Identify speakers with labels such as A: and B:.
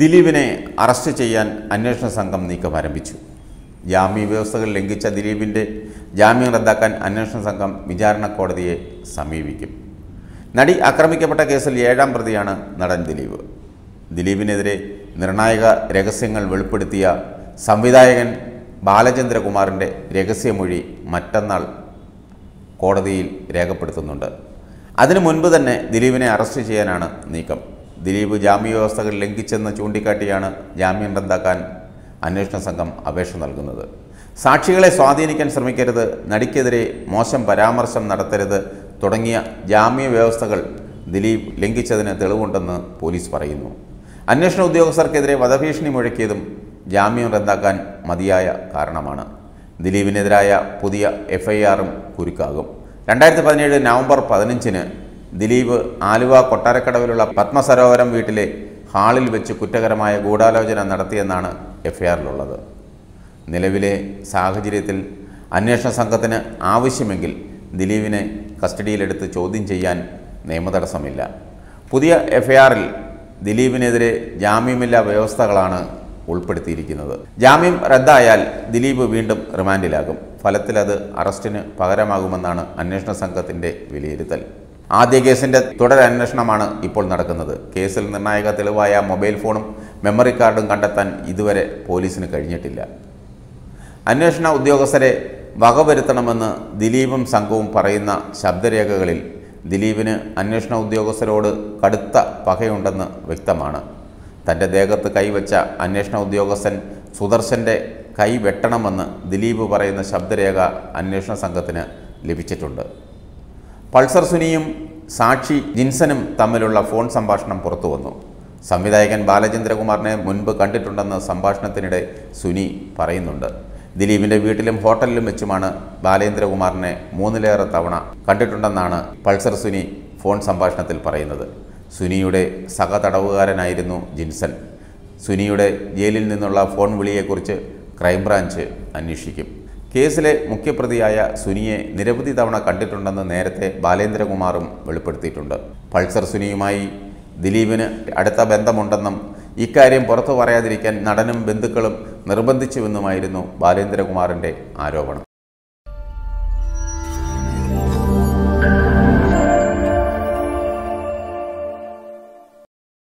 A: ദിലീപിനെ അറസ്റ്റ് ചെയ്യാൻ അന്വേഷണ സംഘം നീക്കം ആരംഭിച്ചു ജാമ്യ വ്യവസ്ഥകൾ ലംഘിച്ച ദിലീപിൻ്റെ ജാമ്യം റദ്ദാക്കാൻ അന്വേഷണ സംഘം വിചാരണ കോടതിയെ സമീപിക്കും നടി ആക്രമിക്കപ്പെട്ട കേസിൽ ഏഴാം പ്രതിയാണ് നടൻ ദിലീപ് ദിലീപിനെതിരെ നിർണായക രഹസ്യങ്ങൾ വെളിപ്പെടുത്തിയ സംവിധായകൻ ബാലചന്ദ്രകുമാറിൻ്റെ രഹസ്യമൊഴി മറ്റന്നാൾ കോടതിയിൽ രേഖപ്പെടുത്തുന്നുണ്ട് അതിനു മുൻപ് തന്നെ ദിലീപിനെ അറസ്റ്റ് ചെയ്യാനാണ് നീക്കം ദിലീപ് ജാമ്യ വ്യവസ്ഥകൾ ലംഘിച്ചെന്ന് ചൂണ്ടിക്കാട്ടിയാണ് ജാമ്യം റദ്ദാക്കാൻ അന്വേഷണ സംഘം അപേക്ഷ നൽകുന്നത് സാക്ഷികളെ സ്വാധീനിക്കാൻ ശ്രമിക്കരുത് നടിക്കെതിരെ മോശം പരാമർശം നടത്തരുത് തുടങ്ങിയ ജാമ്യ വ്യവസ്ഥകൾ ദിലീപ് ലംഘിച്ചതിന് തെളിവുണ്ടെന്ന് പോലീസ് പറയുന്നു അന്വേഷണ ഉദ്യോഗസ്ഥർക്കെതിരെ വധഭീഷണി മുഴക്കിയതും ജാമ്യം റദ്ദാക്കാൻ മതിയായ കാരണമാണ് ദിലീപിനെതിരായ പുതിയ എഫ്ഐആറും കുരുക്കാകും രണ്ടായിരത്തി പതിനേഴ് നവംബർ പതിനഞ്ചിന് ദിലീപ് ആലുവ കൊട്ടാരക്കടവിലുള്ള പത്മസരോവരം വീട്ടിലെ ഹാളിൽ വെച്ച് കുറ്റകരമായ ഗൂഢാലോചന നടത്തിയെന്നാണ് എഫ്ഐആറിലുള്ളത് നിലവിലെ സാഹചര്യത്തിൽ അന്വേഷണ സംഘത്തിന് ആവശ്യമെങ്കിൽ ദിലീപിനെ കസ്റ്റഡിയിലെടുത്ത് ചോദ്യം ചെയ്യാൻ നിയമതടസ്സമില്ല പുതിയ എഫ്ഐആറിൽ ദിലീപിനെതിരെ ജാമ്യമില്ലാ വ്യവസ്ഥകളാണ് ഉൾപ്പെടുത്തിയിരിക്കുന്നത് ജാമ്യം റദ്ദായാൽ ദിലീപ് വീണ്ടും റിമാൻഡിലാകും ഫലത്തിലത് അറസ്റ്റിന് പകരമാകുമെന്നാണ് അന്വേഷണ സംഘത്തിൻ്റെ വിലയിരുത്തൽ ആദ്യ കേസിൻ്റെ തുടരന്വേഷണമാണ് ഇപ്പോൾ നടക്കുന്നത് കേസിൽ നിർണായക തെളിവായ മൊബൈൽ ഫോണും മെമ്മറി കാർഡും കണ്ടെത്താൻ ഇതുവരെ പോലീസിന് കഴിഞ്ഞിട്ടില്ല അന്വേഷണ ഉദ്യോഗസ്ഥരെ വകവരുത്തണമെന്ന് ദിലീപും സംഘവും പറയുന്ന ശബ്ദരേഖകളിൽ ദിലീപിന് അന്വേഷണ ഉദ്യോഗസ്ഥരോട് കടുത്ത പകയുണ്ടെന്ന് വ്യക്തമാണ് തൻ്റെ ദേഹത്ത് കൈവച്ച അന്വേഷണ ഉദ്യോഗസ്ഥൻ സുദർശൻ്റെ കൈ വെട്ടണമെന്ന് ദിലീപ് പറയുന്ന ശബ്ദരേഖ അന്വേഷണ സംഘത്തിന് ലഭിച്ചിട്ടുണ്ട് പൾസർ സുനിയും സാക്ഷി ജിൻസനും തമ്മിലുള്ള ഫോൺ സംഭാഷണം പുറത്തു വന്നു സംവിധായകൻ ബാലചന്ദ്രകുമാറിനെ മുൻപ് കണ്ടിട്ടുണ്ടെന്ന് സംഭാഷണത്തിനിടെ സുനി പറയുന്നുണ്ട് ദിലീപിൻ്റെ വീട്ടിലും ഹോട്ടലിലും വെച്ചുമാണ് ബാലേന്ദ്രകുമാറിനെ മൂന്നിലേറെ തവണ കണ്ടിട്ടുണ്ടെന്നാണ് പൾസർ സുനി ഫോൺ സംഭാഷണത്തിൽ പറയുന്നത് സുനിയുടെ സഹതടവുകാരനായിരുന്നു ജിൻസൻ സുനിയുടെ ജയിലിൽ നിന്നുള്ള ഫോൺ വിളിയെക്കുറിച്ച് ക്രൈംബ്രാഞ്ച് അന്വേഷിക്കും കേസിലെ മുഖ്യപ്രതിയായ സുനിയെ നിരവധി തവണ കണ്ടിട്ടുണ്ടെന്ന് നേരത്തെ ബാലേന്ദ്രകുമാറും വെളിപ്പെടുത്തിയിട്ടുണ്ട് പൾസർ സുനിയുമായി ദിലീപിന് അടുത്ത ബന്ധമുണ്ടെന്നും ഇക്കാര്യം പുറത്തു പറയാതിരിക്കാൻ നടനും ബന്ധുക്കളും നിർബന്ധിച്ചുവെന്നുമായിരുന്നു ബാലേന്ദ്രകുമാറിൻ്റെ ആരോപണം